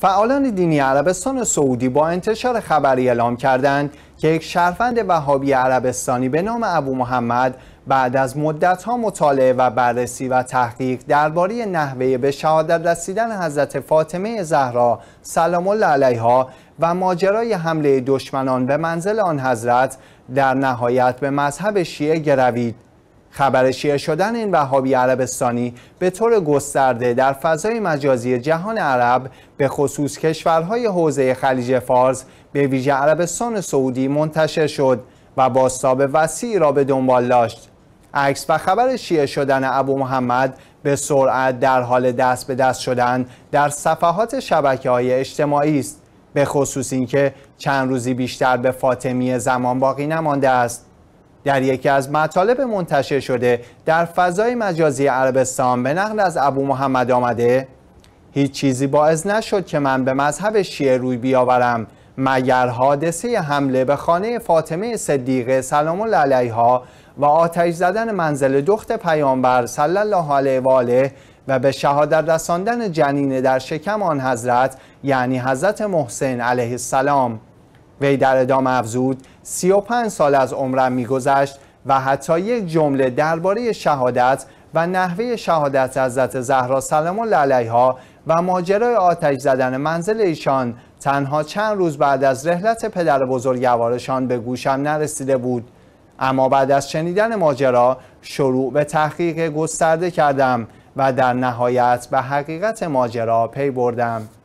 فعالان دینی عربستان سعودی با انتشار خبری اعلام کردند که یک شرفند وهابی عربستانی به نام ابو محمد بعد از ها مطالعه و بررسی و تحقیق درباره نحوه به شهادت رسیدن حضرت فاطمه زهرا سلام الله علیها و ماجرای حمله دشمنان به منزل آن حضرت در نهایت به مذهب شیعه گروید خبر شیعه شدن این وهابی عربستانی به طور گسترده در فضای مجازی جهان عرب به خصوص کشورهای حوزه خلیج فارس به ویژه عربستان سعودی منتشر شد و باستاب وسیعی را به دنبال داشت عکس و خبر شیعه شدن ابو محمد به سرعت در حال دست به دست شدن در صفحات شبکه های اجتماعی است به خصوص اینکه چند روزی بیشتر به فاطمی زمان باقی نمانده است در یکی از مطالب منتشر شده در فضای مجازی عربستان به نقل از ابو محمد آمده هیچ چیزی باعث نشد که من به مذهب شیعه روی بیاورم مگر حادثه حمله به خانه فاطمه صدیقه سلام الله علیها و آتش زدن منزل دخت پیامبر صلی الله علیه و آله و به شهادت رساندن جنین در شکم آن حضرت یعنی حضرت محسن علیه السلام وی در ادامه افزود 35 سال از عمرم میگذشت و حتی یک جمله درباره شهادت و نحوه شهادت حضرت زهرا سلام الله علیها و ماجرای آتش زدن منزل ایشان تنها چند روز بعد از رحلت پدر بزرگوارشان به گوشم نرسیده بود اما بعد از شنیدن ماجرا شروع به تحقیق گسترده کردم و در نهایت به حقیقت ماجرا پی بردم